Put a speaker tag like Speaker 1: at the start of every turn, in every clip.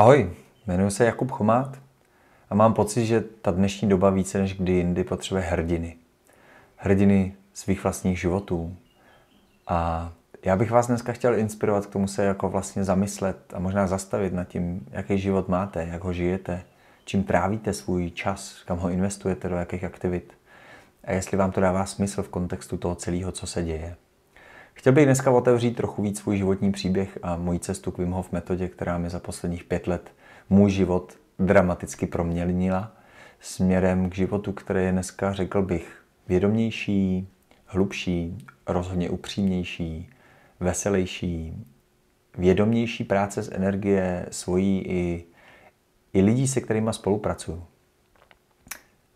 Speaker 1: Ahoj, jmenuji se Jakub Chomát a mám pocit, že ta dnešní doba více než kdy jindy potřebuje hrdiny. Hrdiny svých vlastních životů. A já bych vás dneska chtěl inspirovat k tomu se jako vlastně zamyslet a možná zastavit nad tím, jaký život máte, jak ho žijete, čím trávíte svůj čas, kam ho investujete, do jakých aktivit. A jestli vám to dává smysl v kontextu toho celého, co se děje. Chtěl bych dneska otevřít trochu víc svůj životní příběh a moji cestu k Wim Hof metodě, která mi za posledních pět let můj život dramaticky proměnila směrem k životu, který je dneska, řekl bych, vědomější, hlubší, rozhodně upřímnější, veselější, vědomější práce z energie svojí i, i lidí, se kterými spolupracuju.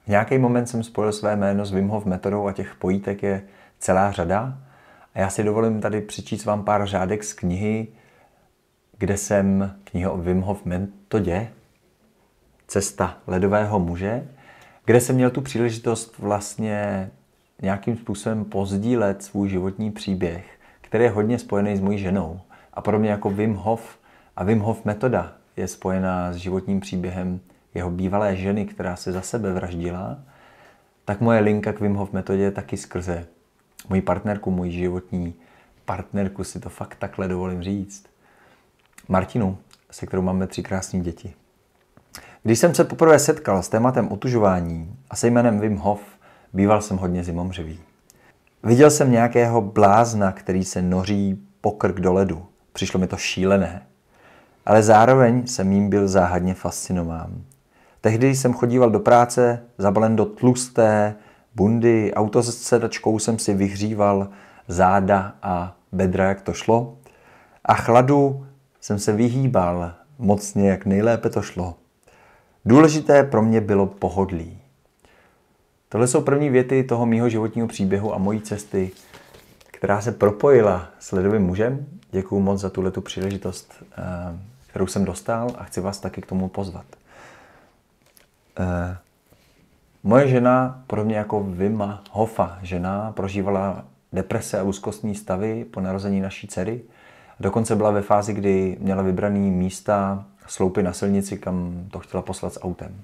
Speaker 1: V nějaký moment jsem spojil své jméno s Wim Hof metodou a těch pojítek je celá řada. A já si dovolím tady přečíst vám pár řádek z knihy, kde jsem kniha o Wim Hof metodě Cesta ledového muže, kde jsem měl tu příležitost vlastně nějakým způsobem pozdílet svůj životní příběh, který je hodně spojený s mojí ženou. A mě jako Wim Hof a Wim Hof metoda je spojená s životním příběhem jeho bývalé ženy, která se za sebe vraždila, tak moje linka k Wim Hof metodě je taky skrze moji partnerku, moji životní partnerku, si to fakt takhle dovolím říct. Martinu, se kterou máme tři krásné děti. Když jsem se poprvé setkal s tématem otužování a se jménem Wim Hof, býval jsem hodně zimomřivý. Viděl jsem nějakého blázna, který se noří pokrk do ledu. Přišlo mi to šílené. Ale zároveň jsem jim byl záhadně fascinován. Tehdy jsem chodíval do práce zabalen do tlusté, bundy. Auto s sedačkou jsem si vyhříval záda a bedra, jak to šlo. A chladu jsem se vyhýbal mocně, jak nejlépe to šlo. Důležité pro mě bylo pohodlí. Tohle jsou první věty toho mýho životního příběhu a mojí cesty, která se propojila s ledovým mužem. Děkuji moc za tuhle tu příležitost, eh, kterou jsem dostal a chci vás taky k tomu pozvat. Eh, Moje žena, podobně jako Vima Hofa, žena prožívala deprese a úzkostní stavy po narození naší dcery. Dokonce byla ve fázi, kdy měla vybraný místa, sloupy na silnici, kam to chtěla poslat s autem.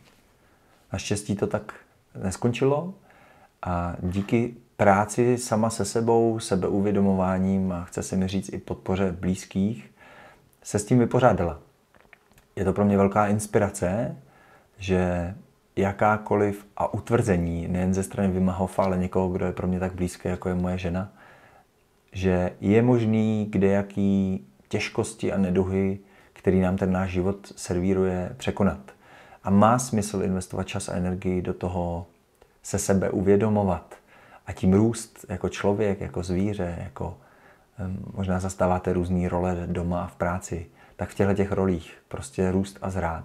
Speaker 1: Naštěstí to tak neskončilo a díky práci sama se sebou, sebeuvědomováním a chce se mi říct i podpoře blízkých, se s tím vypořádala. Je to pro mě velká inspirace, že jakákoliv a utvrzení, nejen ze strany Vimahova, ale někoho, kdo je pro mě tak blízký, jako je moje žena, že je možný jaký těžkosti a neduhy, který nám ten náš život servíruje, překonat. A má smysl investovat čas a energii do toho se sebe uvědomovat a tím růst jako člověk, jako zvíře, jako možná zastáváte různé role doma a v práci, tak v těchto těch rolích prostě růst a zrát.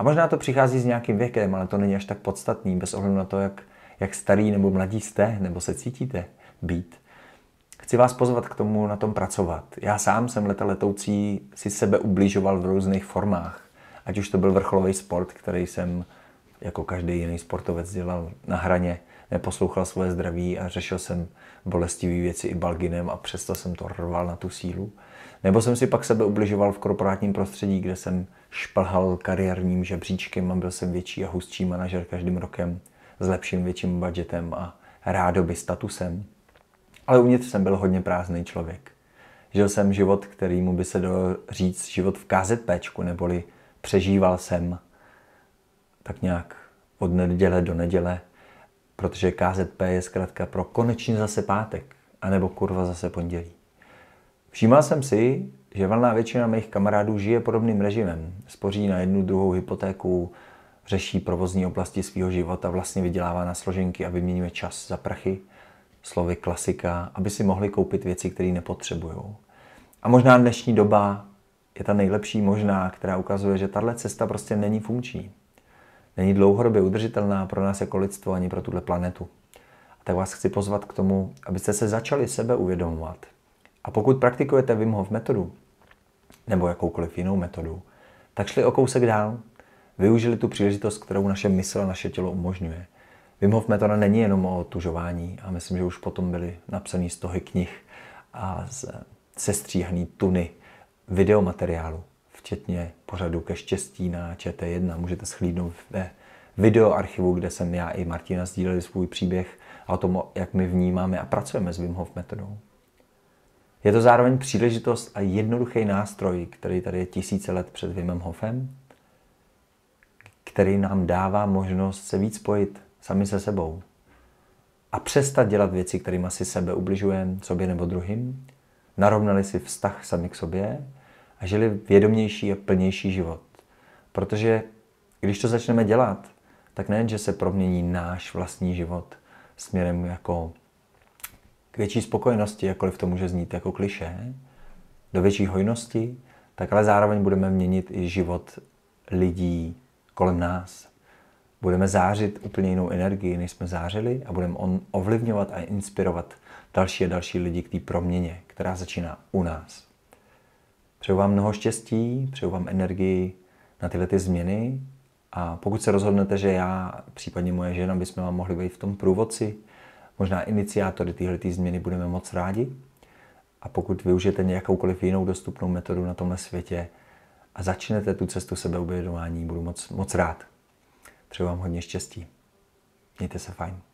Speaker 1: A možná to přichází s nějakým věkem, ale to není až tak podstatný, bez ohledu na to, jak, jak starý nebo mladí jste, nebo se cítíte být. Chci vás pozvat k tomu na tom pracovat. Já sám jsem leta letoucí si sebe ubližoval v různých formách. Ať už to byl vrcholový sport, který jsem jako každý jiný sportovec dělal na hraně, neposlouchal svoje zdraví a řešil jsem bolestivé věci i balginem a přesto jsem to rval na tu sílu. Nebo jsem si pak sebe ubližoval v korporátním prostředí, kde jsem šplhal kariérním žebříčkem a byl jsem větší a hustší manažer každým rokem s lepším větším budgetem a rádoby statusem. Ale uvnitř jsem byl hodně prázdný člověk. Žil jsem život, kterýmu by se dalo říct život v KZPčku, neboli přežíval jsem tak nějak od neděle do neděle, protože KZP je zkrátka pro konečně zase pátek, anebo kurva zase pondělí. Všímal jsem si, že valná většina mých kamarádů žije podobným režimem. Spoří na jednu, druhou hypotéku, řeší provozní oblasti svého života, vlastně vydělává na složenky a vyměňuje čas za prachy, slovy klasika, aby si mohli koupit věci, které nepotřebují. A možná dnešní doba je ta nejlepší možná, která ukazuje, že tahle cesta prostě není funkční. Není dlouhodobě udržitelná pro nás jako lidstvo ani pro tuhle planetu. A tak vás chci pozvat k tomu, abyste se začali sebe uvědomovat, a pokud praktikujete Wim Hof metodu, nebo jakoukoliv jinou metodu, tak šli o kousek dál. Využili tu příležitost, kterou naše mysl a naše tělo umožňuje. Wim Hof metoda není jenom o tužování a myslím, že už potom byly napsané stohy knih a sestříhaný tuny videomateriálu, včetně pořadu ke štěstí na ČT1. Můžete schlídnout ve videoarchivu, kde jsem já i Martina sdíleli svůj příběh a o tom, jak my vnímáme a pracujeme s Wim Hof metodou. Je to zároveň příležitost a jednoduchý nástroj, který tady je tisíce let před Vimem Hofem, který nám dává možnost se víc spojit sami se sebou a přestat dělat věci, kterými si sebe ubližujeme, sobě nebo druhým, narovnali si vztah sami k sobě a žili vědomější a plnější život. Protože když to začneme dělat, tak nejen, že se promění náš vlastní život směrem jako k větší spokojenosti, jakkoliv to může znít jako kliše, do větší hojnosti, tak ale zároveň budeme měnit i život lidí kolem nás. Budeme zářit úplně jinou energii, než jsme zářili a budeme on ovlivňovat a inspirovat další a další lidi k té proměně, která začíná u nás. Přeju vám mnoho štěstí, přeju vám energii na tyhle ty změny a pokud se rozhodnete, že já, případně moje žena, bychom vám mohli být v tom průvodci, možná iniciátory téhle změny budeme moc rádi. A pokud využijete nějakoukoliv jinou dostupnou metodu na tomhle světě a začnete tu cestu sebeuvědomání, budu moc, moc rád. Přeju vám hodně štěstí. Mějte se fajn.